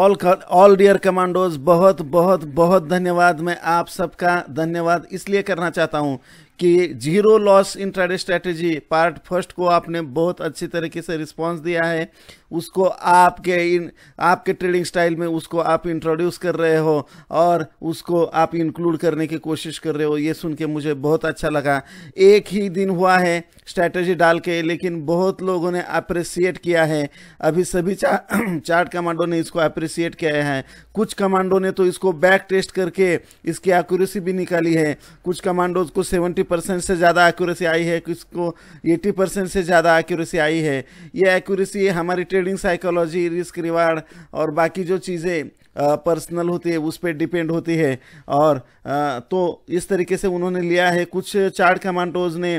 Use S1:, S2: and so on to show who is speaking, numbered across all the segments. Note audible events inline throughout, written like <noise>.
S1: all all dear commandos बहुत बहुत बहुत धन्यवाद मैं आप सबका धन्यवाद इसलिए करना चाहता हूँ कि zero loss intraday strategy part first को आपने बहुत अच्छी तरीके से रिस्पांस दिया है उसको आपके इन आपके ट्रेडिंग स्टाइल में उसको आप इंट्रोड्यूस कर रहे हो और उसको आप इंक्लूड करने की कोशिश कर रहे हो ये सुन के मुझे बहुत अच्छा लगा एक ही दिन हुआ है स्ट्रैटेजी डाल के लेकिन बहुत लोगों ने अप्रिसिएट किया है अभी सभी चा, <clears throat> चार्ट कमांडो ने इसको अप्रिसिएट किया है कुछ कमांडो ने तो इसको बैक टेस्ट करके इसकी एक्यूरेसी भी निकाली है कुछ कमांडोज को सेवेंटी फिफ्टी परसेंट से ज़्यादा एक्यूरेसी आई है किसको एटी परसेंट से ज़्यादा एक्यूरेसी आई है ये एक्यूरेसी हमारी ट्रेडिंग साइकोलॉजी रिस्क रिवार्ड और बाकी जो चीज़ें पर्सनल होती है उस पर डिपेंड होती है और आ, तो इस तरीके से उन्होंने लिया है कुछ चार्ट कमांडोज ने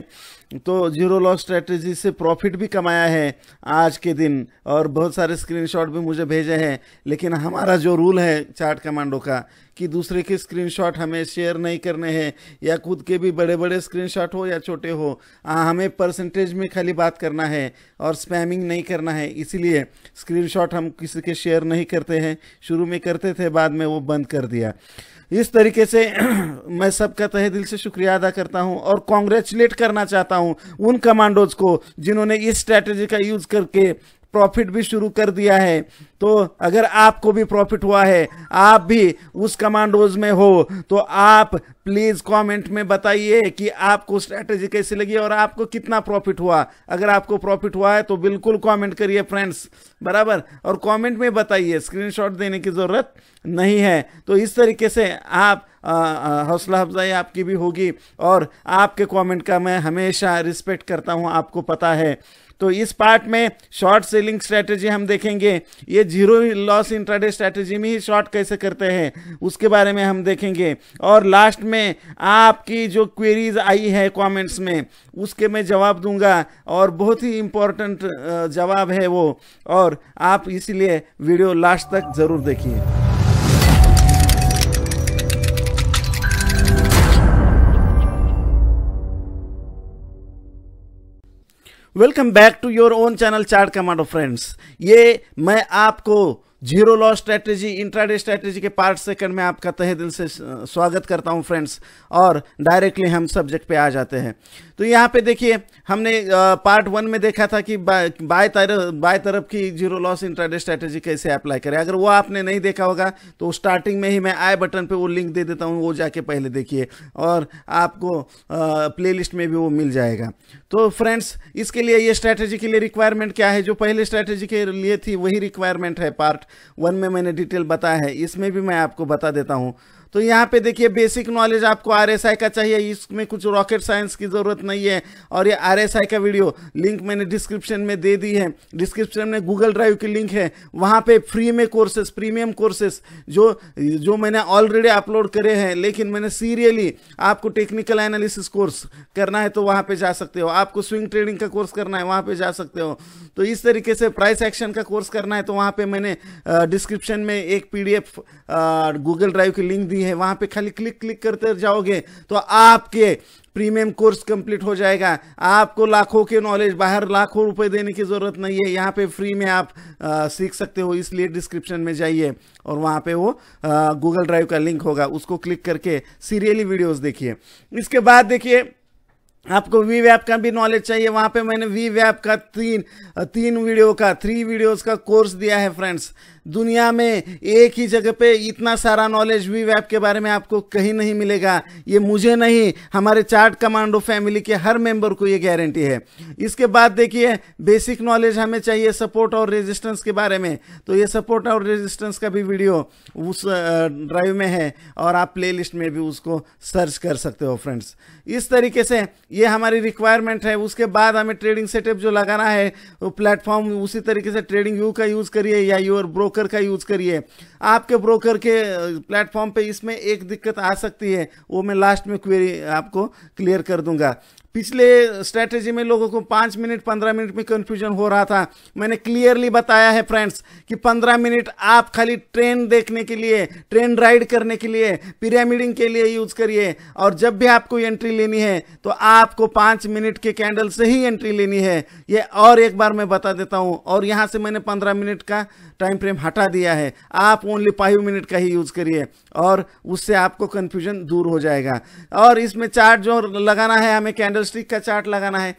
S1: तो जीरो लॉस स्ट्रेटजी से प्रॉफिट भी कमाया है आज के दिन और बहुत सारे स्क्रीनशॉट भी मुझे भेजे हैं लेकिन हमारा जो रूल है चार्ट कमांडो का कि दूसरे के स्क्रीनशॉट हमें शेयर नहीं करने हैं या खुद के भी बड़े बड़े स्क्रीनशॉट हो या छोटे हो आ, हमें परसेंटेज में खाली बात करना है और स्पैमिंग नहीं करना है इसीलिए स्क्रीनशॉट हम किसी के शेयर नहीं करते हैं शुरू में करते थे बाद में वो बंद कर दिया इस तरीके से <clears throat> मैं सबका तहे दिल से शुक्रिया अदा करता हूं और कॉन्ग्रेचुलेट करना चाहता हूं उन कमांडोज को जिन्होंने इस स्ट्रैटेजी का यूज़ करके प्रॉफिट भी शुरू कर दिया है तो अगर आपको भी प्रॉफिट हुआ है आप भी उस कमांडोज में हो तो आप प्लीज़ कमेंट में बताइए कि आपको स्ट्रैटेजी कैसी लगी और आपको कितना प्रॉफिट हुआ अगर आपको प्रॉफिट हुआ है तो बिल्कुल कमेंट करिए फ्रेंड्स बराबर और कमेंट में बताइए स्क्रीनशॉट देने की ज़रूरत नहीं है तो इस तरीके से आप हौसला अफजाई आपकी भी होगी और आपके कमेंट का मैं हमेशा रिस्पेक्ट करता हूँ आपको पता है तो इस पार्ट में शॉर्ट सेलिंग स्ट्रैटेजी हम देखेंगे ये जीरो लॉस इंट्राडे स्ट्रैटेजी में ही शॉर्ट कैसे करते हैं उसके बारे में हम देखेंगे और लास्ट में आपकी जो क्वेरीज आई है कमेंट्स में उसके मैं जवाब दूंगा और बहुत ही इम्पोर्टेंट जवाब है वो और आप इसलिए वीडियो लास्ट तक ज़रूर देखिए welcome back to your own channel chart commando friends ये मैं आपको zero loss strategy intraday strategy के पार्ट सेकंड में आपका तहे दिल से स्वागत करता हूं फ्रेंड्स और डायरेक्टली हम सब्जेक्ट पे आ जाते हैं तो यहाँ पे देखिए हमने पार्ट वन में देखा था कि बाय बाय तरफ बाय तरफ की जीरो लॉस इंट्राडे स्ट्रैटेजी कैसे अप्लाई करें अगर वो आपने नहीं देखा होगा तो स्टार्टिंग में ही मैं आई बटन पर वो लिंक दे देता हूँ वो जाके पहले देखिए और आपको प्ले में भी वो मिल जाएगा तो फ्रेंड्स इसके लिए ये स्ट्रैटेजी के लिए रिक्वायरमेंट क्या है जो पहले स्ट्रैटेजी के लिए थी वही रिक्वायरमेंट है पार्ट वन में मैंने डिटेल बताया है इसमें भी मैं आपको बता देता हूँ तो यहाँ पे देखिए बेसिक नॉलेज आपको आर का चाहिए इसमें कुछ रॉकेट साइंस की ज़रूरत नहीं है और ये आर का वीडियो लिंक मैंने डिस्क्रिप्शन में दे दी है डिस्क्रिप्शन में गूगल ड्राइव की लिंक है वहाँ पे फ्री में कोर्सेस प्रीमियम कोर्सेस जो जो मैंने ऑलरेडी अपलोड करे हैं लेकिन मैंने सीरियली आपको टेक्निकल एनालिसिस कोर्स करना है तो वहाँ पर जा सकते हो आपको स्विंग ट्रेडिंग का कोर्स करना है वहाँ पर जा सकते हो तो इस तरीके से प्राइस एक्शन का कोर्स करना है तो वहाँ पर मैंने डिस्क्रिप्शन में एक पी डी गूगल ड्राइव की लिंक दी नहीं है वहाँ पे खाली क्लिक क्लिक करते जाओगे तो आपके प्रीमियम कोर्स कंप्लीट हो जाएगा आपको लाखों के नॉलेज बाहर लाखों रुपए देने की ज़रूरत नहीं है यहाँ पे फ्री में आप आ, सीख सकते हो इसलिए डिस्क्रिप्शन में जाइए और वहाँ पे वो गूगल ड्राइव का लिंक होगा उसको क्लिक करके सीरियली वीडियोस देखिए इसके बाद देखिए आपको वी वैप का भी नॉलेज चाहिए वहाँ पे मैंने वी वैप का तीन तीन वीडियो का थ्री वीडियोस का कोर्स दिया है फ्रेंड्स दुनिया में एक ही जगह पे इतना सारा नॉलेज वी वैप के बारे में आपको कहीं नहीं मिलेगा ये मुझे नहीं हमारे चार्ट कमांडो फैमिली के हर मेंबर को ये गारंटी है इसके बाद देखिए बेसिक नॉलेज हमें चाहिए सपोर्ट और रेजिस्टेंस के बारे में तो ये सपोर्ट और रेजिस्टेंस का भी वीडियो उस ड्राइव में है और आप प्ले में भी उसको सर्च कर सकते हो फ्रेंड्स इस तरीके से ये हमारी रिक्वायरमेंट है उसके बाद हमें ट्रेडिंग सेटअप जो लगाना है वो प्लेटफॉर्म उसी तरीके से ट्रेडिंग यू का यूज़ करिए या यूर ब्रोक ब्रोकर का यूज़ करिए आपके ब्रोकर के प्लेटफॉर्म पे इसमें एक दिक्कत आ सकती है वो मैं लास्ट में क्वेरी आपको क्लियर कर दूंगा पिछले स्ट्रेटेजी में लोगों को पाँच मिनट पंद्रह मिनट में कन्फ्यूजन हो रहा था मैंने क्लियरली बताया है फ्रेंड्स कि पंद्रह मिनट आप खाली ट्रेन देखने के लिए ट्रेन राइड करने के लिए पिरामिडिंग के लिए यूज़ करिए और जब भी आपको एंट्री लेनी है तो आपको पाँच मिनट के कैंडल से ही एंट्री लेनी है ये और एक बार मैं बता देता हूँ और यहाँ से मैंने पंद्रह मिनट का टाइम फ्रेम हटा दिया है आप ओनली फाइव मिनट का ही यूज़ करिए और उससे आपको कन्फ्यूजन दूर हो जाएगा और इसमें चार्ट जो लगाना है हमें कैंडल का चार्ट लगाना है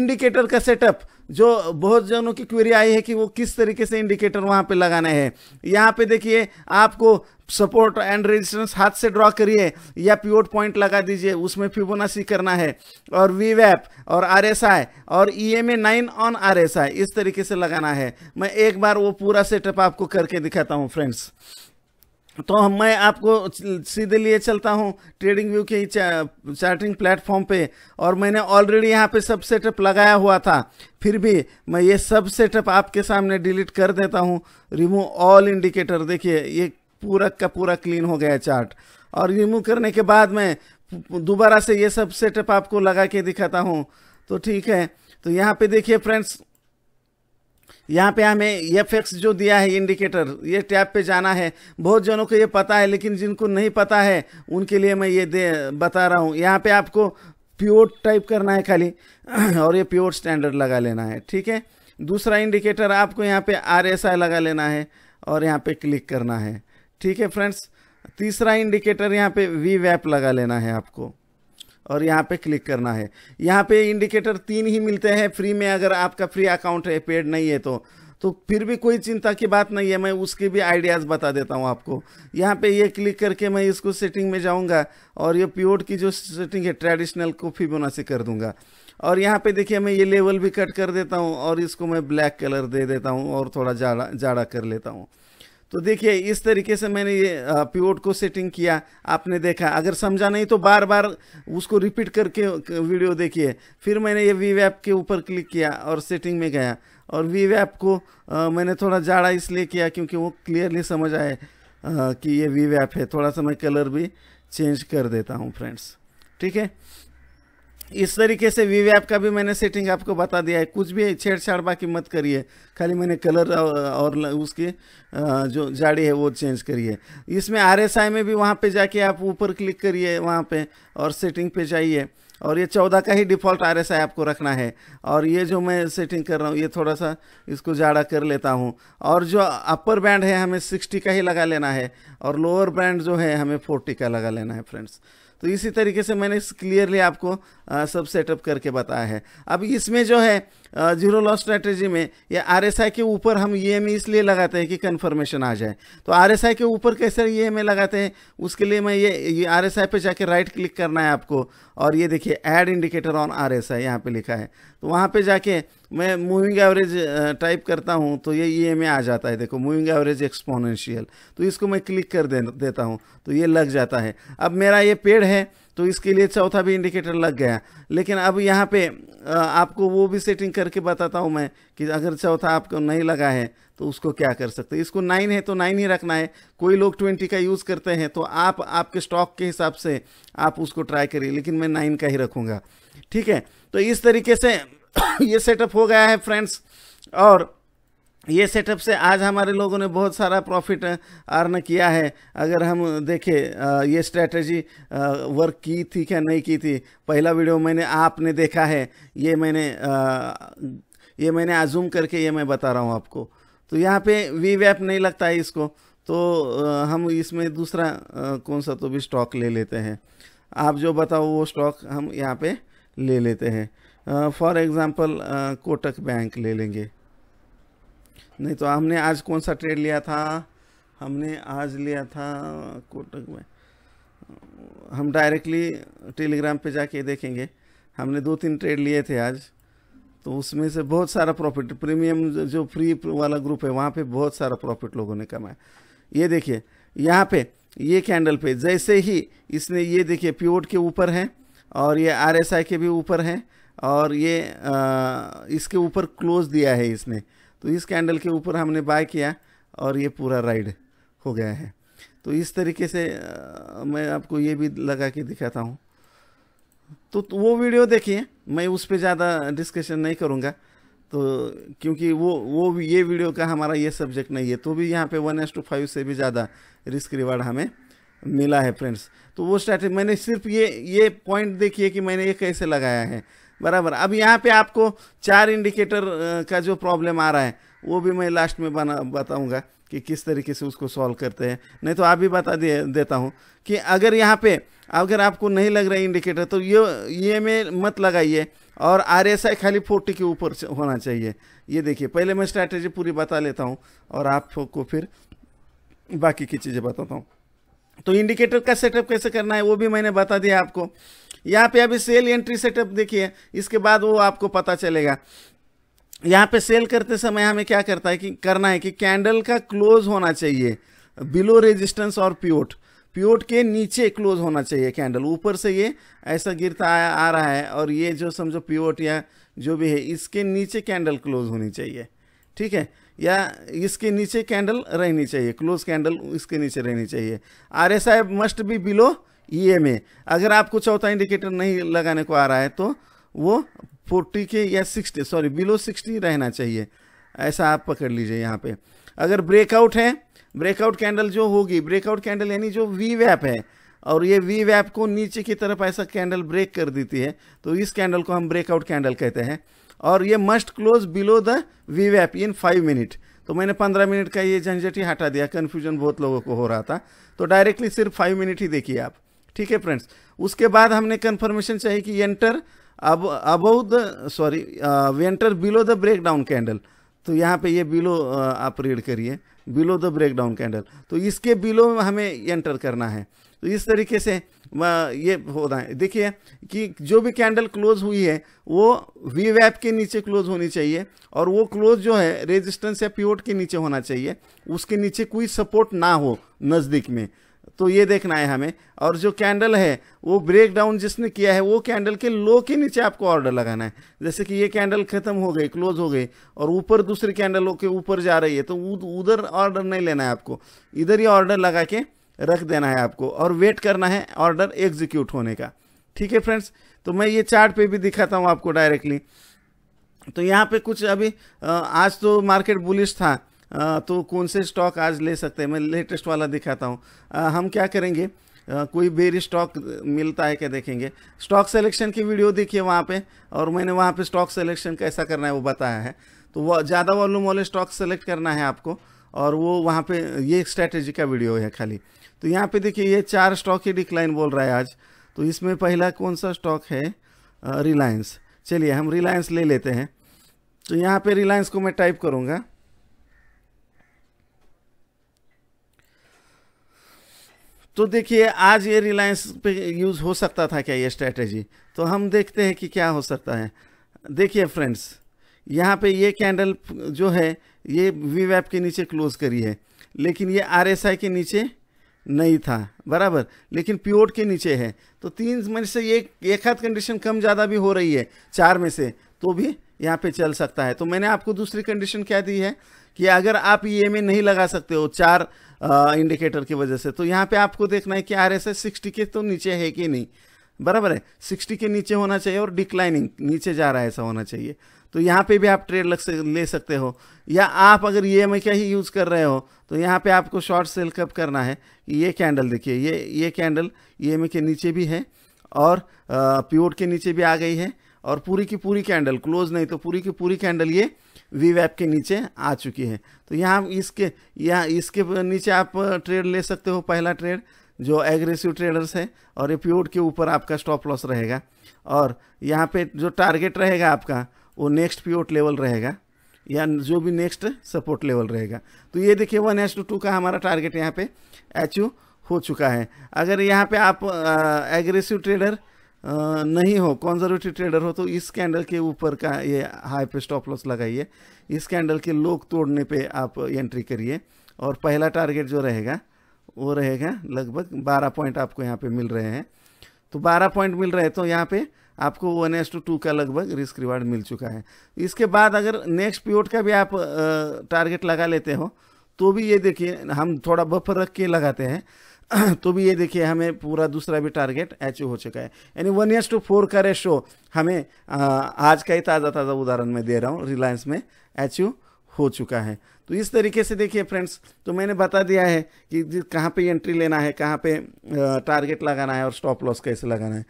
S1: इंडिकेटर का सेटअप जो बहुत जनों की क्वेरी आई है कि वो किस तरीके से इंडिकेटर वहाँ पे लगाना है यहाँ पे देखिए आपको सपोर्ट एंड रेजिस्टेंस हाथ से ड्रॉ करिए या प्योर पॉइंट लगा दीजिए उसमें फिबोनाची करना है और वी वैप और आर एस आई और E M A nine on R S I इस तरीके से लगाना है मैं एक बार वो पूरा सेटअप आपको करके दिखाता हूँ फ्रेंड्स तो हम मैं आपको सीधे लिए चलता हूँ ट्रेडिंग व्यू के चार्टिंग प्लेटफॉर्म पे और मैंने ऑलरेडी यहाँ पे सब सेटअप लगाया हुआ था फिर भी मैं ये सब सेटअप आपके सामने डिलीट कर देता हूँ रिमूव ऑल इंडिकेटर देखिए ये पूरा का पूरा क्लीन हो गया चार्ट और रिमूव करने के बाद मैं दोबारा से ये सब सेटअप आपको लगा के दिखाता हूँ तो ठीक है तो यहाँ पे देखिए फ्रेंड्स यहाँ पे हमें ये फैक्स जो दिया है इंडिकेटर ये टैब पे जाना है बहुत जनों को ये पता है लेकिन जिनको नहीं पता है उनके लिए मैं ये दे बता रहा हूँ यहाँ पे आपको प्योर टाइप करना है खाली <clears throat> और ये प्योर स्टैंडर्ड लगा लेना है ठीक है दूसरा इंडिकेटर आपको यहाँ पे आर एस आई लगा लेना है और यहाँ पे क्लिक करना है ठीक है फ्रेंड्स तीसरा इंडिकेटर यहाँ पे वी वैप लगा लेना है आपको और यहाँ पे क्लिक करना है यहाँ पे इंडिकेटर तीन ही मिलते हैं फ्री में अगर आपका फ्री अकाउंट है पेड नहीं है तो तो फिर भी कोई चिंता की बात नहीं है मैं उसके भी आइडियाज़ बता देता हूँ आपको यहाँ पे ये क्लिक करके मैं इसको सेटिंग में जाऊँगा और ये प्योर की जो सेटिंग है ट्रेडिशनल को से कर दूँगा और यहाँ पे देखिए मैं ये लेवल भी कट कर देता हूँ और इसको मैं ब्लैक कलर दे देता हूँ और थोड़ा जाड़ा जाड़ा कर लेता हूँ तो देखिए इस तरीके से मैंने ये पिवोट को सेटिंग किया आपने देखा अगर समझा नहीं तो बार बार उसको रिपीट करके वीडियो देखिए फिर मैंने ये वी वैप के ऊपर क्लिक किया और सेटिंग में गया और वी वैप को आ, मैंने थोड़ा जाड़ा इसलिए किया क्योंकि वो क्लियरली समझ आए कि ये वी वैप है थोड़ा सा मैं कलर भी चेंज कर देता हूँ फ्रेंड्स ठीक है इस तरीके से वी ऐप का भी मैंने सेटिंग आपको बता दिया है कुछ भी छेड़छाड़ बाकी मत करिए खाली मैंने कलर और उसकी जो जाड़ी है वो चेंज करिए इसमें आर में भी वहाँ पे जाके आप ऊपर क्लिक करिए वहाँ पे और सेटिंग पे जाइए और ये चौदह का ही डिफ़ॉल्ट आर एस आई आपको रखना है और ये जो मैं सेटिंग कर रहा हूँ ये थोड़ा सा इसको जाड़ा कर लेता हूँ और जो अपर बैंड है हमें सिक्सटी का ही लगा लेना है और लोअर बैंड जो है हमें फोर्टी का लगा लेना है फ्रेंड्स तो इसी तरीके से मैंने क्लियरली आपको आ, सब सेटअप करके बताया है अब इसमें जो है जीरो लॉस स्ट्रेटेजी में या आरएसआई के ऊपर हम ईएमई इसलिए लगाते हैं कि कन्फर्मेशन आ जाए तो आरएसआई के ऊपर कैसे ईएमई लगाते हैं उसके लिए मैं ये ये आरएसआई पे जाके राइट क्लिक करना है आपको और ये देखिए एड इंडिकेटर ऑन आरएसआई यहाँ पे लिखा है तो वहाँ पे जाके मैं मूविंग एवरेज टाइप करता हूँ तो ये ई में आ जाता है देखो मूविंग एवरेज एक्सपोनेंशियल तो इसको मैं क्लिक कर दे देता हूँ तो ये लग जाता है अब मेरा ये पेड़ है तो इसके लिए चौथा भी इंडिकेटर लग गया लेकिन अब यहाँ पे आपको वो भी सेटिंग करके बताता हूँ मैं कि अगर चौथा आपको नहीं लगा है तो उसको क्या कर सकते हैं इसको नाइन है तो नाइन ही रखना है कोई लोग ट्वेंटी का यूज़ करते हैं तो आप आपके स्टॉक के हिसाब से आप उसको ट्राई करिए लेकिन मैं नाइन का ही रखूँगा ठीक है तो इस तरीके से <coughs> ये सेटअप हो गया है फ्रेंड्स और ये सेटअप से आज हमारे लोगों ने बहुत सारा प्रॉफिट अर्न किया है अगर हम देखें ये स्ट्रेटजी वर्क की थी क्या नहीं की थी पहला वीडियो मैंने आपने देखा है ये मैंने आ, ये मैंने आजूम करके ये मैं बता रहा हूँ आपको तो यहाँ पे वी वैप नहीं लगता है इसको तो हम इसमें दूसरा कौन सा तो भी स्टॉक ले लेते हैं आप जो बताओ वो स्टॉक हम यहाँ पर ले लेते हैं फॉर एग्ज़ाम्पल कोटक बैंक ले लेंगे नहीं तो हमने आज कौन सा ट्रेड लिया था हमने आज लिया था कोटक बैंक हम डायरेक्टली टेलीग्राम पे जाके देखेंगे हमने दो तीन ट्रेड लिए थे आज तो उसमें से बहुत सारा प्रॉफिट प्रीमियम जो फ्री वाला ग्रुप है वहाँ पे बहुत सारा प्रॉफिट लोगों ने कमाया ये देखिए यहाँ पे ये कैंडल पे जैसे ही इसने ये देखिए प्योट के ऊपर है और ये आर के भी ऊपर है और ये आ, इसके ऊपर क्लोज दिया है इसने तो इस कैंडल के ऊपर हमने बाय किया और ये पूरा राइड हो गया है तो इस तरीके से आ, मैं आपको ये भी लगा के दिखाता हूँ तो, तो वो वीडियो देखिए मैं उस पर ज़्यादा डिस्कशन नहीं करूँगा तो क्योंकि वो वो ये वीडियो का हमारा ये सब्जेक्ट नहीं है तो भी यहाँ पे वन एस टू फाइव से भी ज़्यादा रिस्क रिवार्ड हमें मिला है फ्रेंड्स तो वो स्ट्रैटेजी मैंने सिर्फ ये ये पॉइंट देखिए कि मैंने ये कैसे लगाया है बराबर अब यहाँ पे आपको चार इंडिकेटर का जो प्रॉब्लम आ रहा है वो भी मैं लास्ट में बना बताऊँगा कि किस तरीके से उसको सॉल्व करते हैं नहीं तो आप भी बता दे देता हूँ कि अगर यहाँ पे अगर आपको नहीं लग रहा इंडिकेटर तो ये ये में मत लगाइए और आर एस आई खाली फोर्टी के ऊपर होना चाहिए ये देखिए पहले मैं स्ट्रैटेजी पूरी बता लेता हूँ और आपको फिर बाकी की चीज़ें बताता हूँ तो इंडिकेटर का सेटअप कैसे करना है वो भी मैंने बता दिया आपको यहाँ पे अभी सेल एंट्री सेटअप देखिए इसके बाद वो आपको पता चलेगा यहाँ पे सेल करते समय हमें क्या करता है कि करना है कि कैंडल का क्लोज होना चाहिए बिलो रेजिस्टेंस और प्योट प्योट के नीचे क्लोज होना चाहिए कैंडल ऊपर से ये ऐसा गिरता आ, आ रहा है और ये जो समझो प्योट या जो भी है इसके नीचे कैंडल क्लोज होनी चाहिए ठीक है या इसके नीचे कैंडल रहनी चाहिए क्लोज कैंडल इसके नीचे रहनी चाहिए R S I must be below E M A अगर आपको चौथा इंडिकेटर नहीं लगाने को आ रहा है तो वो फोर्टी के या सिक्सटी सॉरी बिलो सिक्सटी रहना चाहिए ऐसा आप पकड़ लीजिए यहाँ पे अगर ब्रेकआउट है ब्रेकआउट कैंडल जो होगी ब्रेकआउट कैंडल यानी जो वी वैप है और ये वी वैप को नीचे की तरफ ऐसा कैंडल ब्रेक कर देती है तो इस कैंडल को हम ब्रेकआउट कैंडल कहते हैं और ये मस्ट क्लोज बिलो द वी वैप इन फाइव मिनट तो मैंने पंद्रह मिनट का ये झंझट ही हटा दिया कन्फ्यूजन बहुत लोगों को हो रहा था तो डायरेक्टली सिर्फ फाइव मिनट ही देखिए आप ठीक है फ्रेंड्स उसके बाद हमने कन्फर्मेशन चाहिए कि एंटर अब about the sorry enter below the break down candle तो यहाँ पे ये बिलो uh, आप रीड करिए below the break down candle तो इसके बिलो हमें एंटर करना है तो इस तरीके से ये हो रहा है देखिए कि जो भी कैंडल क्लोज हुई है वो वी वैप के नीचे क्लोज होनी चाहिए और वो क्लोज जो है रेजिस्टेंस या पिवोट के नीचे होना चाहिए उसके नीचे कोई सपोर्ट ना हो नज़दीक में तो ये देखना है हमें और जो कैंडल है वो ब्रेक डाउन जिसने किया है वो कैंडल के लो के नीचे आपको ऑर्डर लगाना है जैसे कि ये कैंडल ख़त्म हो गई क्लोज हो गई और ऊपर दूसरी कैंडलों के ऊपर जा रही है तो उधर ऑर्डर नहीं लेना है आपको इधर ही ऑर्डर लगा के रख देना है आपको और वेट करना है ऑर्डर एग्जीक्यूट होने का ठीक है फ्रेंड्स तो मैं ये चार्ट पे भी दिखाता हूँ आपको डायरेक्टली तो यहाँ पे कुछ अभी आज तो मार्केट बुलिश था तो कौन से स्टॉक आज ले सकते हैं मैं लेटेस्ट वाला दिखाता हूँ हम क्या करेंगे कोई बेरी स्टॉक मिलता है क्या देखेंगे स्टॉक सेलेक्शन की वीडियो देखिए वहाँ पर और मैंने वहाँ पर स्टॉक सेलेक्शन कैसा करना है वो बताया है तो वह ज़्यादा वॉल्यूम वाले स्टॉक सेलेक्ट करना है आपको और वो वहाँ पे ये स्ट्रैटेजी का वीडियो है खाली तो यहाँ पे देखिए ये चार स्टॉक ही डिक्लाइन बोल रहा है आज तो इसमें पहला कौन सा स्टॉक है रिलायंस चलिए हम रिलायंस ले लेते हैं तो यहाँ पे रिलायंस को मैं टाइप करूँगा तो देखिए आज ये रिलायंस पे यूज़ हो सकता था क्या ये स्ट्रैटेजी तो हम देखते हैं कि क्या हो सकता है देखिए फ्रेंड्स यहाँ पे ये कैंडल जो है ये वी के नीचे क्लोज करी है लेकिन ये आर के नीचे नहीं था बराबर लेकिन पीओट के नीचे है तो तीन में से एक एक हाथ कंडीशन कम ज़्यादा भी हो रही है चार में से तो भी यहाँ पे चल सकता है तो मैंने आपको दूसरी कंडीशन क्या दी है कि अगर आप ई में नहीं लगा सकते हो चार आ, इंडिकेटर की वजह से तो यहाँ पे आपको देखना है कि आर एस एस सिक्सटी के तो नीचे है कि नहीं बराबर है सिक्सटी के नीचे होना चाहिए और डिक्लाइनिंग नीचे जा रहा है ऐसा होना चाहिए तो यहाँ पे भी आप ट्रेड लग से ले सकते हो या आप अगर ई e का ही यूज़ कर रहे हो तो यहाँ पे आपको शॉर्ट सेल कब करना है ये कैंडल देखिए ये ये कैंडल ई e के नीचे भी है और प्योर के नीचे भी आ गई है और पूरी की पूरी कैंडल क्लोज नहीं तो पूरी की पूरी कैंडल ये वी वैप के नीचे आ चुकी है तो यहाँ इसके यहाँ इसके नीचे आप ट्रेड ले सकते हो पहला ट्रेड जो एग्रेसिव ट्रेडर्स है और ये प्योर के ऊपर आपका स्टॉप लॉस रहेगा और यहाँ पे जो टारगेट रहेगा आपका वो नेक्स्ट पीओट लेवल रहेगा या जो भी नेक्स्ट सपोर्ट लेवल रहेगा तो ये देखिए वन एस टू टू का हमारा टारगेट यहाँ पे अचीव हो चुका है अगर यहाँ पे आप एग्रेसिव ट्रेडर आ, नहीं हो कॉन्जर्वेटिव ट्रेडर हो तो इस कैंडल के ऊपर का ये हाई पे स्टॉप लॉस लगाइए इस कैंडल के लोक तोड़ने पे आप एंट्री करिए और पहला टारगेट जो रहेगा वो रहेगा लगभग बारह पॉइंट आपको यहाँ पर मिल रहे हैं तो बारह पॉइंट मिल रहे तो यहाँ पर आपको वन एस टू टू का लगभग रिस्क रिवार्ड मिल चुका है इसके बाद अगर नेक्स्ट पीरियड का भी आप टारगेट लगा लेते हो तो भी ये देखिए हम थोड़ा बफर रख के लगाते हैं <clears throat> तो भी ये देखिए हमें पूरा दूसरा भी टारगेट अचीव हो चुका है यानी वन एस टू फोर का रेशो हमें आ, आज का ही ताज़ा ताज़ा उदाहरण मैं दे रहा हूँ रिलायंस में अचीव हो चुका है तो इस तरीके से देखिए फ्रेंड्स तो मैंने बता दिया है कि कहाँ पे एंट्री लेना है कहाँ पे टारगेट लगाना है और स्टॉप लॉस कैसे लगाना है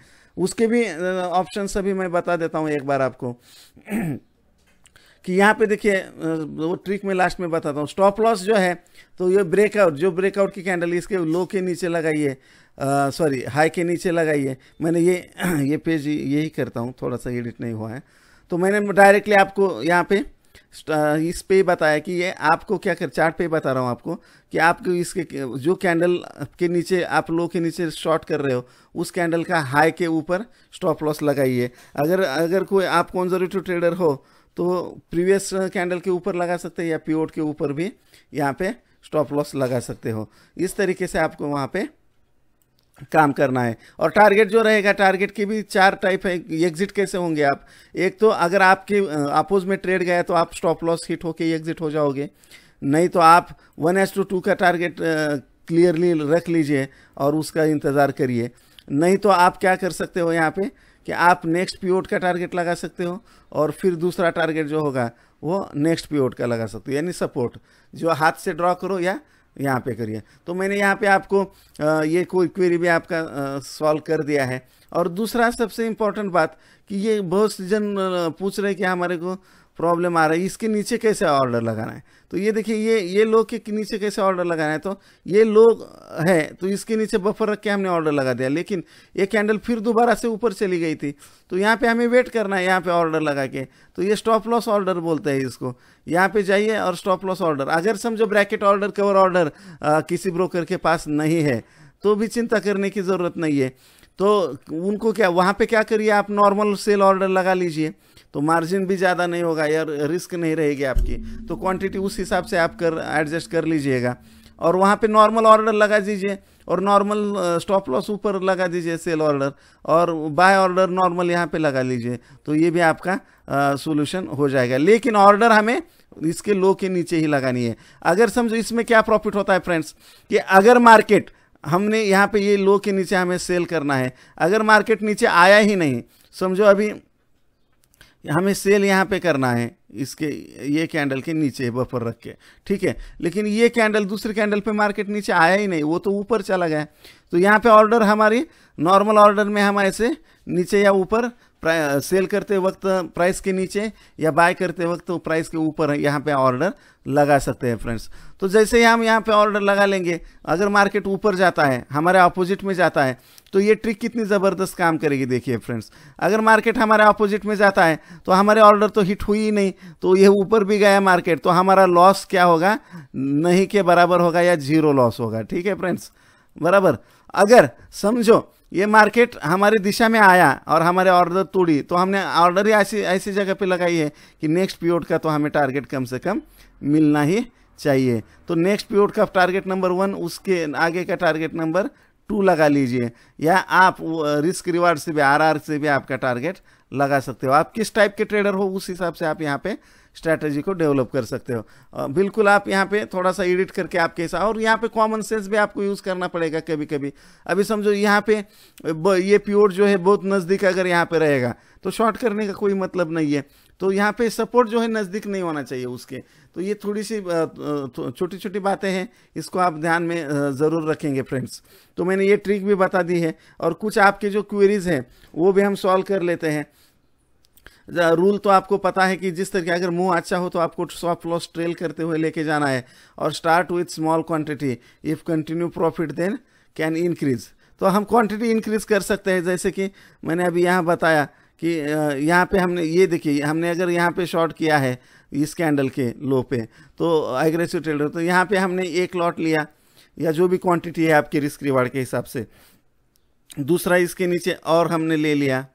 S1: उसके भी ऑप्शन सभी मैं बता देता हूँ एक बार आपको <clears throat> कि यहाँ पे देखिए वो ट्रिक में लास्ट में बताता हूँ स्टॉप लॉस जो है तो ये ब्रेकआउट जो ब्रेकआउट की कैंडल इसके लो के नीचे लगाइए सॉरी हाई के नीचे लगाइए मैंने ये <clears throat> ये पेज यही करता हूँ थोड़ा सा एडिट नहीं हुआ है तो मैंने डायरेक्टली आपको यहाँ पे इस पे बताया कि ये आपको क्या कर चार्ट पे बता रहा हूँ आपको कि आपको इसके जो कैंडल के नीचे आप लो के नीचे शॉर्ट कर रहे हो उस कैंडल का हाई के ऊपर स्टॉप लॉस लगाइए अगर अगर कोई आप कॉन्जर्वेटिव ट्रेडर हो तो प्रीवियस कैंडल के ऊपर लगा सकते हैं या पीओट के ऊपर भी यहाँ पे स्टॉप लॉस लगा सकते हो इस तरीके से आपको वहाँ पर काम करना है और टारगेट जो रहेगा टारगेट की भी चार टाइप है एग्जिट कैसे होंगे आप एक तो अगर आपके अपोज में ट्रेड गया तो आप स्टॉप लॉस हिट होके एग्जिट हो जाओगे नहीं तो आप one is to two two target clearly रख लीजिए और उसका इंतज़ार करिए नहीं तो आप क्या कर सकते हो यहाँ पे कि आप नेक्स्ट पीओट का टारगेट लगा सकते हो और फिर दूसरा टारगेट जो होगा वो नेक्स्ट पीओट का लगा सकते हो यानी सपोर्ट जो हाथ से ड्रॉ करो या यहाँ पे करिए तो मैंने यहाँ पे आपको ये कोई क्वेरी भी आपका सॉल्व कर दिया है और दूसरा सबसे इम्पोर्टेंट बात कि ये बहुत से जन पूछ रहे हैं कि हमारे को प्रॉब्लम आ रही है इसके नीचे कैसे ऑर्डर लगाना है तो ये देखिए ये ये लोग के नीचे कैसे ऑर्डर लगाना है तो ये लोग है तो इसके नीचे बफर रख के हमने ऑर्डर लगा दिया लेकिन ये कैंडल फिर दोबारा से ऊपर चली गई थी तो यहाँ पे हमें वेट करना है यहाँ पे ऑर्डर लगा के तो ये स्टॉप लॉस ऑर्डर बोलते हैं इसको यहाँ पे जाइए और स्टॉप लॉस ऑर्डर अगर समझो ब्रैकेट ऑर्डर कवर ऑर्डर किसी ब्रोकर के पास नहीं है तो भी चिंता करने की ज़रूरत नहीं है तो उनको क्या वहाँ पर क्या करिए आप नॉर्मल सेल ऑर्डर लगा लीजिए तो मार्जिन भी ज़्यादा नहीं होगा या रिस्क नहीं रहेगी आपकी तो क्वांटिटी उस हिसाब से आप कर एडजस्ट कर लीजिएगा और वहाँ पे नॉर्मल ऑर्डर लगा दीजिए और नॉर्मल स्टॉप लॉस ऊपर लगा दीजिए सेल ऑर्डर और बाय ऑर्डर नॉर्मल यहाँ पे लगा लीजिए तो ये भी आपका सोल्यूशन हो जाएगा लेकिन ऑर्डर हमें इसके लो के नीचे ही लगानी है अगर समझो इसमें क्या प्रॉफिट होता है फ्रेंड्स कि अगर मार्केट हमने यहाँ पे ये लो के नीचे हमें सेल करना है अगर मार्केट नीचे आया ही नहीं समझो अभी हमें सेल यहाँ पे करना है इसके ये कैंडल के नीचे बफर रख के ठीक है लेकिन ये कैंडल दूसरे कैंडल पे मार्केट नीचे आया ही नहीं वो तो ऊपर चला गया तो यहाँ पे ऑर्डर हमारी नॉर्मल ऑर्डर में हम ऐसे नीचे या ऊपर सेल करते वक्त प्राइस के नीचे या बाय करते वक्त प्राइस तो के ऊपर यहाँ पे ऑर्डर लगा सकते हैं फ्रेंड्स तो जैसे ही हम यहाँ पे ऑर्डर लगा लेंगे अगर मार्केट ऊपर जाता है हमारे अपोजिट में जाता है तो ये ट्रिक कितनी ज़बरदस्त काम करेगी देखिए फ्रेंड्स अगर मार्केट हमारे अपोजिट में जाता है तो हमारे ऑर्डर तो हिट हुई ही नहीं तो ये ऊपर भी गया मार्केट तो हमारा लॉस क्या होगा नहीं के बराबर होगा या जीरो लॉस होगा ठीक है फ्रेंड्स बराबर अगर समझो ये मार्केट हमारी दिशा में आया और हमारे ऑर्डर तोड़ी तो हमने ऑर्डर ही ऐसी ऐसी जगह पे लगाई है कि नेक्स्ट पीरियड का तो हमें टारगेट कम से कम मिलना ही चाहिए तो नेक्स्ट पीरियड का टारगेट नंबर वन उसके आगे का टारगेट नंबर टू लगा लीजिए या आप रिस्क रिवार्ड से भी आरआर से भी आपका टारगेट लगा सकते हो आप किस टाइप के ट्रेडर हो उस हिसाब से आप यहाँ पे स्ट्रैटेजी को डेवलप कर सकते हो बिल्कुल आप यहाँ पे थोड़ा सा एडिट करके आपके हिसाब और यहाँ पे कॉमन सेंस भी आपको यूज़ करना पड़ेगा कभी कभी अभी समझो यहाँ पे ये प्योर जो है बहुत नज़दीक अगर यहाँ पे रहेगा तो शॉर्ट करने का कोई मतलब नहीं है तो यहाँ पे सपोर्ट जो है नज़दीक नहीं होना चाहिए उसके तो ये थोड़ी सी छोटी छोटी बातें हैं इसको आप ध्यान में ज़रूर रखेंगे फ्रेंड्स तो मैंने ये ट्रिक भी बता दी है और कुछ आपके जो क्वेरीज़ हैं वो भी हम सॉल्व कर लेते हैं रूल तो आपको पता है कि जिस तरीके अगर मुंह अच्छा हो तो आपको सॉफ्ट लॉस ट्रेल करते हुए लेके जाना है और start with small quantity if continue profit then can increase तो हम क्वांटिटी इंक्रीज कर सकते हैं जैसे कि मैंने अभी यहाँ बताया कि यहाँ पे हमने ये देखिए हमने अगर यहाँ पे शॉर्ट किया है इस कैंडल के लो पे तो एग्रेसिव ट्रेडर तो यहाँ पे हमने एक लॉट लिया या जो भी क्वांटिटी है आपके रिस्क रिवार्ड के हिसाब से दूसरा इसके नीचे और हमने ले लिया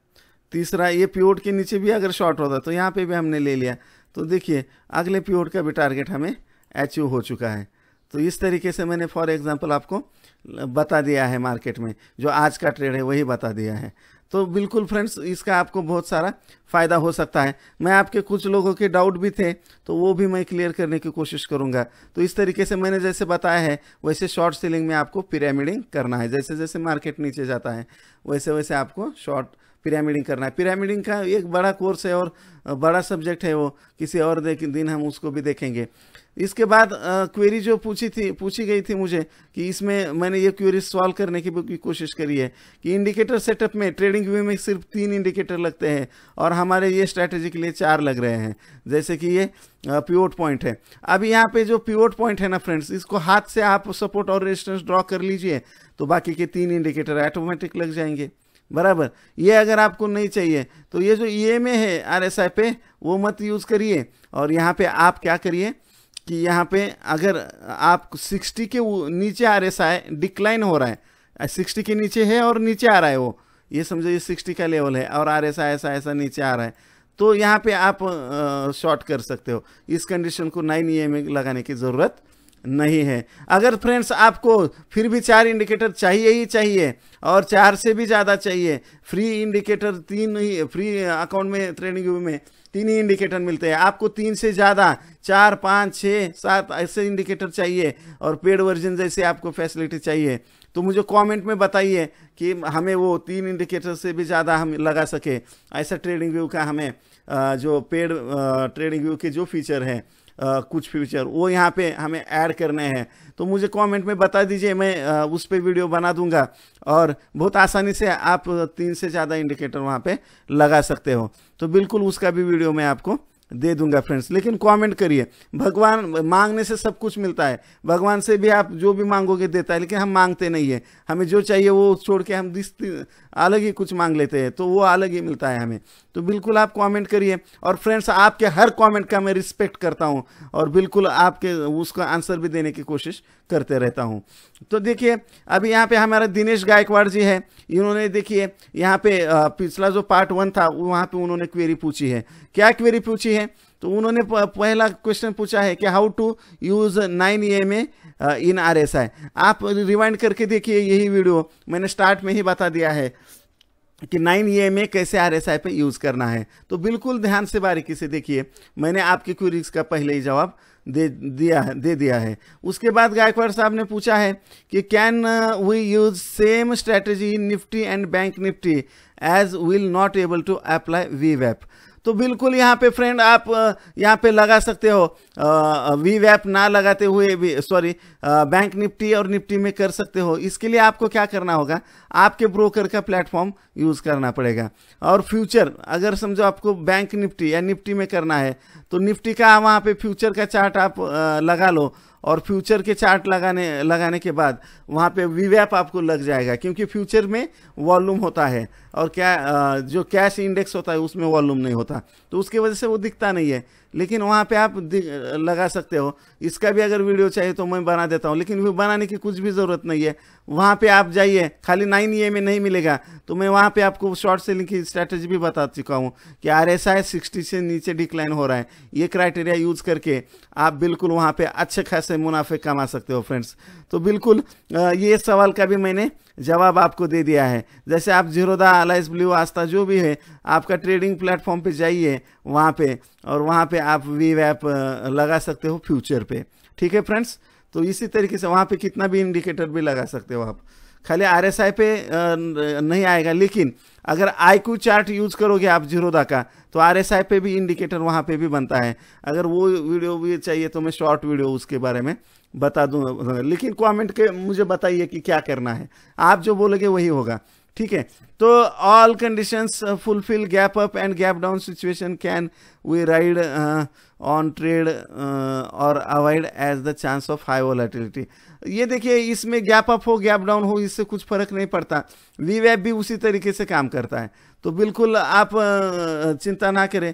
S1: तीसरा ये प्योर के नीचे भी अगर शॉर्ट होता तो यहाँ पर भी हमने ले लिया तो देखिए अगले प्योर का भी टारगेट हमें अचीव हो चुका है तो इस तरीके से मैंने फॉर एग्जांपल आपको बता दिया है मार्केट में जो आज का ट्रेड है वही बता दिया है तो बिल्कुल फ्रेंड्स इसका आपको बहुत सारा फ़ायदा हो सकता है मैं आपके कुछ लोगों के डाउट भी थे तो वो भी मैं क्लियर करने की कोशिश करूँगा तो इस तरीके से मैंने जैसे बताया है वैसे शॉर्ट सेलिंग में आपको पिरामिडिंग करना है जैसे जैसे मार्केट नीचे जाता है वैसे वैसे आपको शॉर्ट पिरामिडिंग करना है पिरामिडिंग का एक बड़ा कोर्स है और बड़ा सब्जेक्ट है वो किसी और दिन हम उसको भी देखेंगे इसके बाद क्वेरी जो पूछी थी पूछी गई थी मुझे कि इसमें मैंने ये क्वेरी सॉल्व करने की, भी कोशिश करी है कि इंडिकेटर सेटअप में ट्रेडिंग व्यू में सिर्फ तीन इंडिकेटर लगते हैं और हमारे ये स्ट्रैटेजी के लिए चार लग रहे हैं जैसे कि ये पिवोट पॉइंट है अब यहाँ पे जो पिवोट पॉइंट है ना फ्रेंड्स इसको हाथ से आप सपोर्ट और रेजिस्टेंस ड्रॉ कर लीजिए तो बाकी के तीन इंडिकेटर ऑटोमेटिक लग जाएंगे बराबर ये अगर आपको नहीं चाहिए तो ये जो ई है आर पे वो मत यूज़ करिए और यहाँ पर आप क्या करिए कि यहाँ पे अगर आप 60 के नीचे आर सा है डिक्लाइन हो रहा है 60 के नीचे है और नीचे आ रहा है वो ये समझो ये 60 का लेवल है और आर एस आई ऐसा ऐसा नीचे आ रहा है तो यहाँ पे आप शॉर्ट कर सकते हो इस कंडीशन को नाइन ई लगाने की ज़रूरत नहीं है अगर फ्रेंड्स आपको फिर भी चार इंडिकेटर चाहिए ही चाहिए और चार से भी ज़्यादा चाहिए फ्री इंडिकेटर तीन ही फ्री अकाउंट में ट्रेडिंग व्यू में तीन ही इंडिकेटर मिलते हैं आपको तीन से ज़्यादा चार पाँच छः सात ऐसे इंडिकेटर चाहिए और पेड वर्जन जैसे आपको फैसिलिटी चाहिए तो मुझे कमेंट में बताइए कि हमें वो तीन इंडिकेटर से भी ज़्यादा हम लगा सके ऐसा ट्रेडिंग व्यू का हमें जो पेड ट्रेडिंग व्यू के जो फीचर है कुछ फ्यूचर वो यहाँ पे हमें ऐड करने हैं तो मुझे कमेंट में बता दीजिए मैं आ, उस पर वीडियो बना दूंगा और बहुत आसानी से आप तीन से ज़्यादा इंडिकेटर वहाँ पे लगा सकते हो तो बिल्कुल उसका भी वीडियो मैं आपको दे दूंगा फ्रेंड्स लेकिन कमेंट करिए भगवान मांगने से सब कुछ मिलता है भगवान से भी आप जो भी मांगोगे देता है लेकिन हम मांगते नहीं है हमें जो चाहिए वो छोड़ के हम दिस अलग ही कुछ मांग लेते हैं तो वो अलग ही मिलता है हमें तो बिल्कुल आप कमेंट करिए और फ्रेंड्स आपके हर कमेंट का मैं रिस्पेक्ट करता हूँ और बिल्कुल आपके उसका आंसर भी देने की कोशिश करते रहता हूँ तो देखिए अभी यहाँ पर हमारा दिनेश गायकवाड़ जी है इन्होंने देखिए यहाँ पे पिछला जो पार्ट वन था वहाँ पर उन्होंने क्वेरी पूछी है क्या क्वेरी पूछी है हैं तो उन्होंने पहला क्वेश्चन पूछा है कि how to use nine E M in R S I आप रिवाइंड करके देखिए यही वीडियो मैंने स्टार्ट में ही बता दिया है कि नाइन ई एम कैसे आर एस आई पर यूज़ करना है तो बिल्कुल ध्यान से बारीकी से देखिए मैंने आपकी क्यूरीज का पहले ही जवाब दे दिया है दे दिया है उसके बाद गायकवाड़ साहब ने पूछा है कि can we use same strategy in Nifty and bank Nifty as will not able to apply वी वैप तो बिल्कुल यहाँ पे फ्रेंड आप यहाँ पे लगा सकते हो वी वैप ना लगाते हुए भी सॉरी बैंक निफ्टी और निफ्टी में कर सकते हो इसके लिए आपको क्या करना होगा आपके ब्रोकर का प्लेटफॉर्म यूज़ करना पड़ेगा और फ्यूचर अगर समझो आपको बैंक निफ्टी या निफ्टी में करना है तो निफ्टी का वहाँ पे फ्यूचर का चार्ट आप लगा लो और फ्यूचर के चार्ट लगाने लगाने के बाद वहाँ पे वीवैप आपको लग जाएगा क्योंकि फ्यूचर में वॉल्यूम होता है और क्या जो कैश इंडेक्स होता है उसमें वॉल्यूम नहीं होता तो उसकी वजह से वो दिखता नहीं है लेकिन वहाँ पे आप लगा सकते हो इसका भी अगर वीडियो चाहिए तो मैं बना देता हूँ लेकिन वो बनाने की कुछ भी ज़रूरत नहीं है वहाँ पे आप जाइए खाली नाइन ए में नहीं मिलेगा तो मैं वहाँ पे आपको शॉर्ट सेलिंग की स्ट्रैटेजी भी बता चुका हूँ कि आर एस आई सिक्सटी से नीचे डिक्लाइन हो रहा है ये क्राइटेरिया यूज़ करके आप बिल्कुल वहाँ पर अच्छे खासे मुनाफे कमा सकते हो फ्रेंड्स तो बिल्कुल ये सवाल का भी मैंने जवाब आपको दे दिया है जैसे आप जीरोदा अलाइस ब्लू आस्था जो भी है आपका ट्रेडिंग प्लेटफॉर्म पे जाइए वहाँ पे और वहाँ पे आप वी वैप लगा सकते हो फ्यूचर पे ठीक है फ्रेंड्स तो इसी तरीके से वहाँ पे कितना भी इंडिकेटर भी लगा सकते हो आप खाली आर एस आई पे नहीं आएगा लेकिन अगर आई क्यू चार्ट यूज़ करोगे आप जीरोदा का तो आर एस आई पे भी इंडिकेटर वहाँ पे भी बनता है अगर वो वीडियो भी चाहिए तो मैं शॉर्ट वीडियो उसके बारे में बता दूँ लेकिन कमेंट के मुझे बताइए कि क्या करना है आप जो बोलोगे वही होगा ठीक है तो all conditions fulfil gap up and gap down situation can we ride on trade और avoid as the chance of high volatility ये देखिए इसमें गैप अप हो गैप डाउन हो इससे कुछ फर्क नहीं पड़ता वी वैप भी उसी तरीके से काम करता है तो बिल्कुल आप uh, चिंता ना करें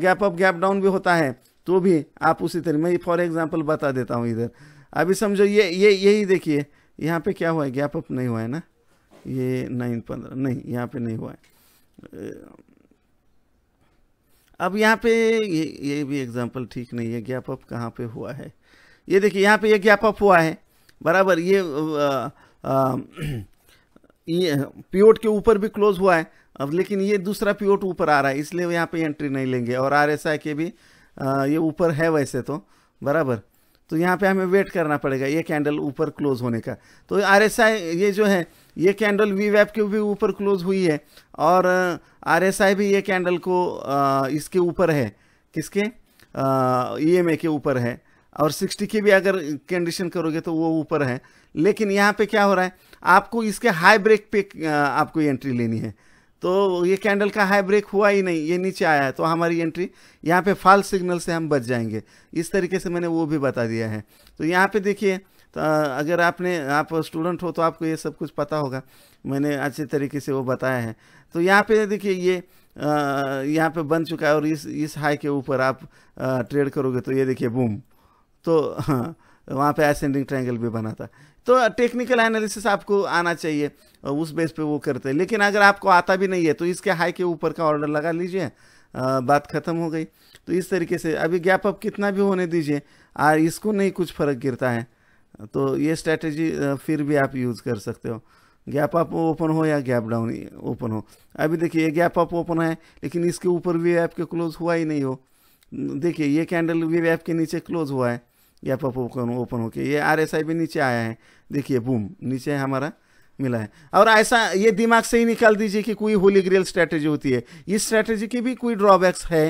S1: गैप अप गैप डाउन भी होता है तो भी आप उसी तरह मैं फॉर एग्जाम्पल बता देता हूँ इधर अभी समझो ये ये यही देखिए यहाँ पे क्या हुआ है गैप अप नहीं हुआ है ना ये नाइन पंद्रह नहीं यहाँ पे नहीं हुआ है अब यहाँ पे ये ये भी एग्जांपल ठीक नहीं है गैप अप कहाँ पे हुआ है ये देखिए यहाँ पे ये गैप अप हुआ है बराबर ये पीओट के ऊपर भी क्लोज हुआ है अब लेकिन ये दूसरा पीओट ऊपर आ रहा है इसलिए यहाँ पे एंट्री नहीं लेंगे और आर एस आई के भी आ, ये ऊपर है वैसे तो बराबर तो यहाँ पे हमें वेट करना पड़ेगा ये कैंडल ऊपर क्लोज होने का तो आर ये जो है ये कैंडल वी वैप के भी ऊपर क्लोज हुई है और आर uh, भी ये कैंडल को आ, uh, इसके ऊपर है किसके ई uh, एम e के ऊपर है और 60 के भी अगर कंडीशन करोगे तो वो ऊपर है लेकिन यहाँ पे क्या हो रहा है आपको इसके हाई ब्रेक पे आपको एंट्री लेनी है तो ये कैंडल का हाई ब्रेक हुआ ही नहीं ये नीचे आया है तो हमारी एंट्री यहाँ पे फाल सिग्नल से हम बच जाएंगे इस तरीके से मैंने वो भी बता दिया है तो यहाँ पे देखिए तो अगर आपने आप स्टूडेंट हो तो आपको ये सब कुछ पता होगा मैंने अच्छे तरीके से वो बताया है तो यहाँ पे देखिए ये यहाँ पे बन चुका है और इस इस हाई के ऊपर आप ट्रेड करोगे तो ये देखिए बूम तो हाँ, वहाँ पर असेंडिंग ट्रैंगल भी बना था तो टेक्निकल एनालिसिस आपको आना चाहिए उस बेस पे वो करते हैं लेकिन अगर आपको आता भी नहीं है तो इसके हाई के ऊपर का ऑर्डर लगा लीजिए बात ख़त्म हो गई तो इस तरीके से अभी गैप अप कितना भी होने दीजिए और इसको नहीं कुछ फ़र्क गिरता है तो ये स्ट्रैटेजी फिर भी आप यूज़ कर सकते हो गैप अप ओपन हो या गैप डाउन ओपन हो अभी देखिए ये गैप अप ओपन है लेकिन इसके ऊपर वे ऐप के क्लोज़ हुआ ही नहीं हो देखिए ये कैंडल वी एप के नीचे क्लोज़ हुआ है गैप अप ओपन ओपन होके ये आर एस आई भी नीचे आया है देखिए बूम नीचे हमारा मिला है और ऐसा ये दिमाग से ही निकाल दीजिए कि कोई होली ग्रेल स्ट्रैटेजी होती है इस स्ट्रैटेजी की भी कोई ड्रॉबैक्स है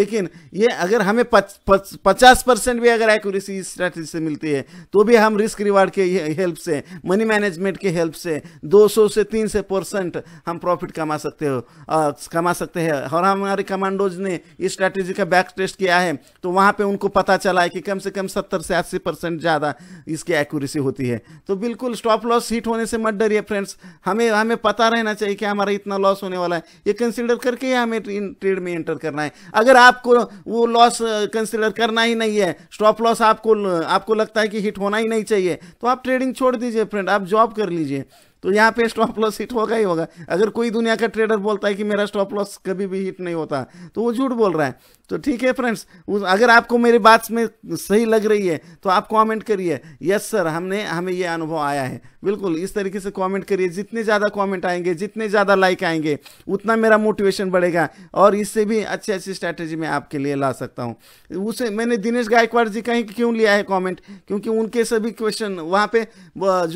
S1: लेकिन ये अगर हमें पचास परसेंट भी अगर एक्यूरेसी इस स्ट्रैटेजी से मिलती है तो भी हम रिस्क रिवार्ड के हेल्प से मनी मैनेजमेंट के हेल्प से 200 से तीन से परसेंट हम प्रॉफिट कमा सकते हो आ, कमा सकते हैं और हमारे कमांडोज ने इस स्ट्रैटेजी का बैक टेस्ट किया है तो वहाँ पर उनको पता चला है कि कम से कम सत्तर से अस्सी परसेंट ज़्यादा इसकी एक्यूरेसी होती है तो बिल्कुल स्टॉप लॉस हिट होने से मत डरिए भी है फ्रेंड्स हमें हमें पता रहना चाहिए कि हमारा इतना लॉस होने वाला है ये कंसिडर करके हमें इन ट्रेड में एंटर करना है अगर आपको वो लॉस कंसिडर करना ही नहीं है स्टॉप लॉस आपको आपको लगता है कि हिट होना ही नहीं चाहिए तो आप ट्रेडिंग छोड़ दीजिए फ्रेंड आप जॉब कर लीजिए तो यहाँ पे स्टॉप लॉस हिट होगा ही होगा अगर कोई दुनिया का ट्रेडर बोलता है कि मेरा स्टॉप लॉस कभी भी हिट नहीं होता तो वो झूठ बोल रहा है तो ठीक है फ्रेंड्स अगर आपको मेरी बात में सही लग रही है तो आप कमेंट करिए यस सर हमने हमें ये अनुभव आया है बिल्कुल इस तरीके से कमेंट करिए जितने ज़्यादा कमेंट आएंगे जितने ज़्यादा लाइक आएंगे उतना मेरा मोटिवेशन बढ़ेगा और इससे भी अच्छी अच्छी स्ट्रैटेजी मैं आपके लिए ला सकता हूँ उसे मैंने दिनेश गायकवाड़ जी का ही क्यों लिया है कॉमेंट क्योंकि उनके सभी क्वेश्चन वहाँ पे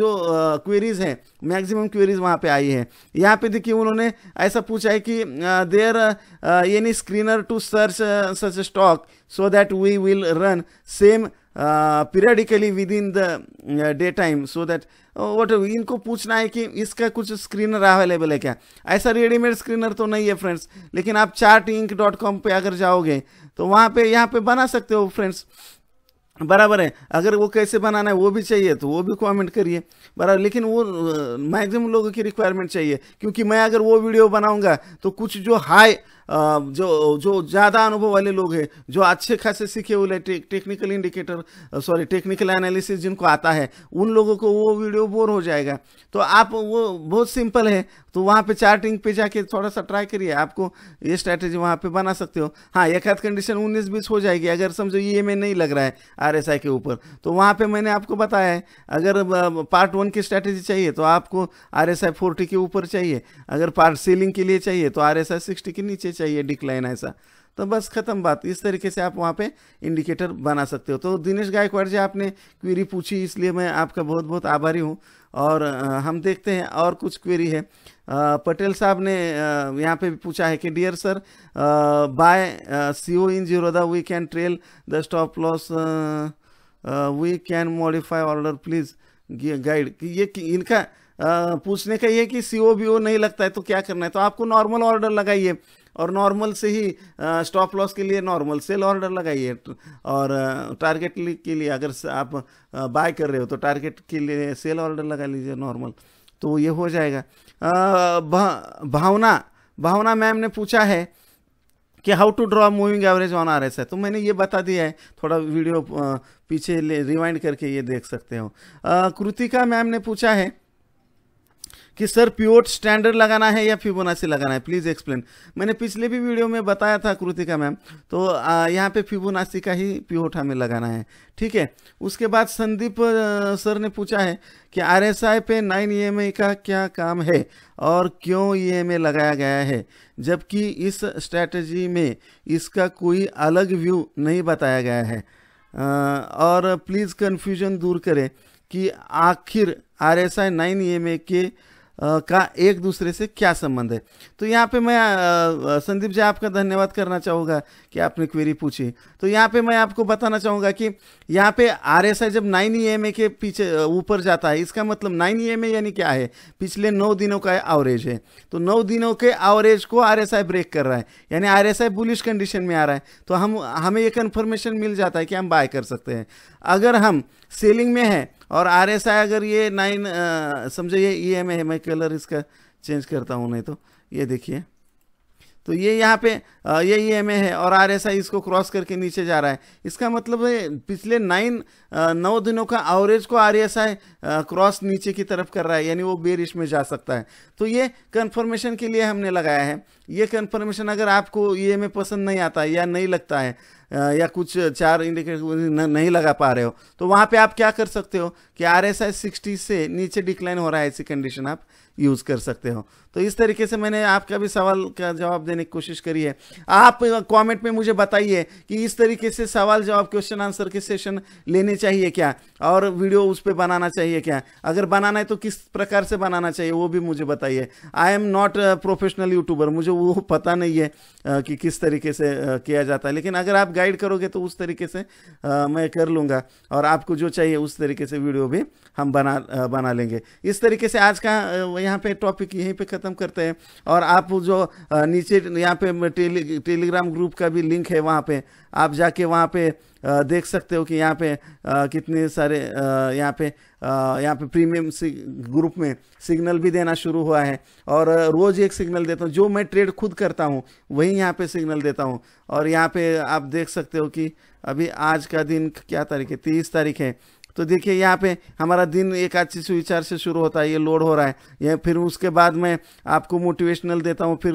S1: जो क्वेरीज हैं मैक्सिमम क्वेरीज वहाँ पे आई है यहाँ पे देखिए उन्होंने ऐसा पूछा है कि there any screener to search such stock so that we will run same periodically within the day time so that what इनको पूछना है कि इसका कुछ स्क्रीनर अवेलेबल है क्या ऐसा रेडीमेड स्क्रीनर तो नहीं है फ्रेंड्स लेकिन आप चार्ट इंक डॉट कॉम पर अगर जाओगे तो वहाँ पे यहाँ पे बना सकते हो फ्रेंड्स बराबर है अगर वो कैसे बनाना है वो भी चाहिए तो वो भी कमेंट करिए बराबर लेकिन वो मैक्सिमम लोगों की रिक्वायरमेंट चाहिए क्योंकि मैं अगर वो वीडियो बनाऊंगा तो कुछ जो हाई जो जो ज़्यादा अनुभव वाले लोग हैं जो अच्छे खासे सीखे हुए टे, technical indicator sorry technical analysis जिनको आता है उन लोगों को वो वीडियो बोर हो जाएगा तो आप वो बहुत सिंपल है तो वहाँ पे चार्टिंग पे जाके थोड़ा सा ट्राई करिए आपको ये स्ट्रैटेजी वहाँ पे बना सकते हो हाँ एक हाथ कंडीशन उन्नीस बीस हो जाएगी अगर समझो ये एम नहीं लग रहा है आर के ऊपर तो वहाँ पर मैंने आपको बताया है अगर पार्ट वन की स्ट्रैटेजी चाहिए तो आपको आर एस के ऊपर चाहिए अगर पार्ट सीलिंग के लिए चाहिए तो आर एस के नीचे चाहिए डिक्लाइन ऐसा तो बस ख़त्म बात इस तरीके से आप वहाँ पे इंडिकेटर बना सकते हो तो दिनेश गायकवाड़ जी आपने क्वेरी पूछी इसलिए मैं आपका बहुत बहुत आभारी हूँ और हम देखते हैं और कुछ क्वेरी है पटेल साहब ने यहाँ पे भी पूछा है कि dear sir by C O in zero we can trail the stop loss we can modify order please guide ये इनका पूछने का ये कि सी ओ बी ओ नहीं लगता है तो क्या करना है तो आपको नॉर्मल ऑर्डर लगाइए और नॉर्मल से ही स्टॉप लॉस के लिए नॉर्मल सेल ऑर्डर लगाइए और टारगेट के लिए अगर आप बाय कर रहे हो तो टारगेट के लिए सेल ऑर्डर लगा लीजिए नॉर्मल तो ये हो जाएगा भा, भावना भावना मैम ने पूछा है कि how to draw moving average on R S है तो मैंने ये बता दिया है थोड़ा वीडियो पीछे ले रिवाइंड करके ये देख सकते हो कृतिका मैम ने पूछा है कि सर प्योर स्टैंडर्ड लगाना है या फिबोनाची लगाना है प्लीज़ एक्सप्लेन मैंने पिछले भी वीडियो में बताया था कृतिका मैम तो यहाँ पे फिबोनाची का ही प्योट हमें लगाना है ठीक है उसके बाद संदीप सर ने पूछा है कि आर एस आई पे नाइन ई e का क्या काम है और क्यों ई e लगाया गया है जबकि इस स्ट्रैटेजी में इसका कोई अलग व्यू नहीं बताया गया है और प्लीज़ कन्फ्यूजन दूर करें कि आखिर R S I nine E e के का एक दूसरे से क्या संबंध है तो यहाँ पे मैं संदीप जी आपका धन्यवाद करना चाहूँगा कि आपने क्वेरी पूछी तो यहाँ पे मैं आपको बताना चाहूँगा कि यहाँ पे आर एस आई जब नाइन ई एम ए के पीछे ऊपर जाता है इसका मतलब नाइन ई एम ए यानी क्या है पिछले नौ दिनों का एवरेज है तो नौ दिनों के एवरेज को आर एस आई ब्रेक कर रहा है यानी R S I bullish condition में आ रहा है तो हम हमें ये कन्फर्मेशन मिल जाता है कि हम बाय कर सकते हैं अगर हम सेलिंग में हैं और आर एस आई अगर ये नाइन समझो ये ई e एम है मैं कलर इसका चेंज करता हूँ नहीं तो ये देखिए तो ये यहाँ पे ये ई e एम है और आर एस आई इसको क्रॉस करके नीचे जा रहा है इसका मतलब है पिछले नाइन नौ दिनों का एवरेज को आर एस आई क्रॉस नीचे की तरफ कर रहा है यानी वो बेरिश में जा सकता है तो ये कन्फर्मेशन के लिए हमने लगाया है ये कन्फर्मेशन अगर आपको ई में पसंद नहीं आता है या नहीं लगता है या कुछ चार इंडिकेटर नहीं लगा पा रहे हो तो वहाँ पे आप क्या कर सकते हो कि आर एस आई सिक्सटी से नीचे डिक्लाइन हो रहा है ऐसी कंडीशन आप यूज़ कर सकते हो तो इस तरीके से मैंने आपका भी सवाल का जवाब देने की कोशिश करी है आप कमेंट में मुझे बताइए कि इस तरीके से सवाल जवाब क्वेश्चन आंसर के सेशन लेने चाहिए क्या और वीडियो उस पर बनाना चाहिए क्या अगर बनाना है तो किस प्रकार से बनाना चाहिए वो भी मुझे बताइए I am not professional YouTuber मुझे वो पता नहीं है कि किस तरीके से किया जाता है लेकिन अगर आप गाइड करोगे तो उस तरीके से मैं कर लूँगा और आपको जो चाहिए उस तरीके से वीडियो भी हम बना बना लेंगे इस तरीके से आज का यहाँ पे टॉपिक यहीं पे ख़त्म करते हैं और आप जो नीचे यहाँ पे टेली टेलीग्राम ग्रुप का भी लिंक है वहाँ पर आप जाके वहाँ पे देख सकते हो कि यहाँ पे कितने सारे यहाँ पे यहाँ पे प्रीमियम ग्रुप में सिग्नल भी देना शुरू हुआ है और रोज़ एक सिग्नल देता हूँ जो मैं ट्रेड खुद करता हूँ वही यहाँ पे सिग्नल देता हूँ और यहाँ पे आप देख सकते हो कि अभी आज का दिन क्या तारीख है तीस तारीख है तो देखिए यहाँ पे हमारा दिन एक अच्छी सुविचार से शुरू होता है ये लोड हो रहा है या फिर उसके बाद मैं आपको मोटिवेशनल देता हूँ फिर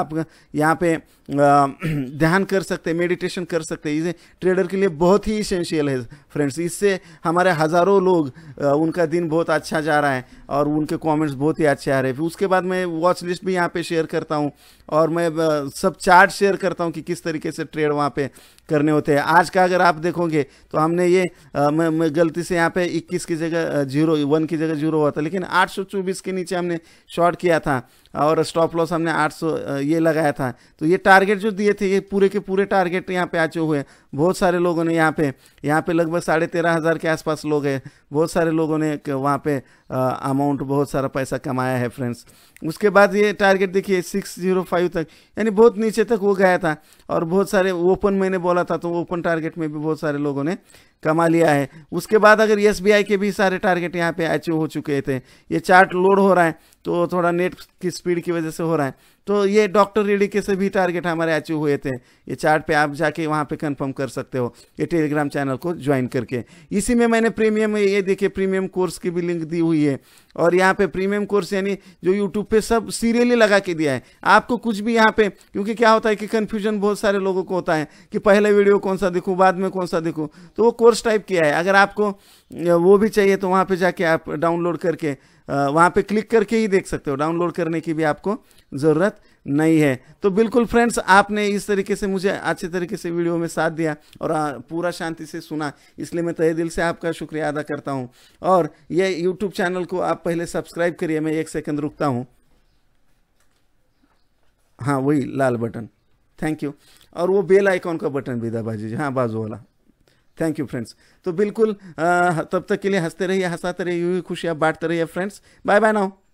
S1: आप यहाँ पे <clears throat> ध्यान कर सकते हैं मेडिटेशन कर सकते हैं इसे ट्रेडर के लिए बहुत ही इसेंशियल है फ्रेंड्स इससे हमारे हज़ारों लोग उनका दिन बहुत अच्छा जा रहा है और उनके कॉमेंट्स बहुत ही अच्छे आ रहे हैं फिर उसके बाद मैं वॉच लिस्ट भी यहाँ पर शेयर करता हूँ और मैं सब चार्ट शेयर करता हूँ कि किस तरीके से ट्रेड वहाँ पर करने होते हैं आज का अगर आप देखोगे तो हमने ये मैं गलती से यहाँ पे इक्कीस की जगह जीरो वन की जगह जीरो हुआ था लेकिन 824 के नीचे हमने शॉर्ट किया था और स्टॉप लॉस हमने 800 ये लगाया था तो ये टारगेट जो दिए थे ये पूरे के पूरे टारगेट यहाँ पे आज हुए बहुत सारे लोगों ने यहाँ पे यहाँ पे लगभग साढ़े तेरह हज़ार के आसपास लोग हैं बहुत सारे लोगों ने वहाँ पे अमाउंट बहुत सारा पैसा कमाया है फ्रेंड्स उसके बाद ये टारगेट देखिए सिक्स जीरो फाइव तक यानी बहुत नीचे तक वो गया था और बहुत सारे ओपन मैंने बोला था तो ओपन टारगेट में भी बहुत सारे लोगों ने कमा लिया है उसके बाद अगर एस के भी सारे टारगेट यहाँ पे अचीव हो चुके थे ये चार्ट लोड हो रहा है तो थोड़ा नेट की स्पीड की वजह से हो रहा है तो ये डॉक्टर रेडी के से भी टारगेट हमारे अचीव हुए थे ये चार्ट पे आप जाके वहाँ पे कंफर्म कर सकते हो ये टेलीग्राम चैनल को ज्वाइन करके इसी में मैंने प्रीमियम ये देखिए प्रीमियम कोर्स की भी लिंक दी हुई है और यहाँ पे प्रीमियम कोर्स यानी जो यूट्यूब पे सब सीरियली लगा के दिया है आपको कुछ भी यहाँ पे क्योंकि क्या होता है कि कन्फ्यूजन बहुत सारे लोगों को होता है कि पहले वीडियो कौन सा देखूँ बाद में कौन सा देखूँ तो वो कोर्स टाइप किया है अगर आपको वो भी चाहिए तो वहाँ पर जाके आप डाउनलोड करके वहाँ पे क्लिक करके ही देख सकते हो डाउनलोड करने की भी आपको ज़रूरत नहीं है तो बिल्कुल फ्रेंड्स आपने इस तरीके से मुझे अच्छे तरीके से वीडियो में साथ दिया और पूरा शांति से सुना इसलिए मैं तहे दिल से आपका शुक्रिया अदा करता हूँ और ये यूट्यूब चैनल को आप पहले सब्सक्राइब करिए मैं एक सेकेंड रुकता हूँ हाँ वही लाल बटन थैंक यू और वो बेल आइकॉन का बटन भी दबा दीजिए हाँ बाजू वाला थैंक यू फ्रेंड्स तो बिल्कुल तब तक के लिए हंसते रहिए हंसाते रहिए खुशियाँ बांटते रहिए फ्रेंड्स बाय बाय नाउ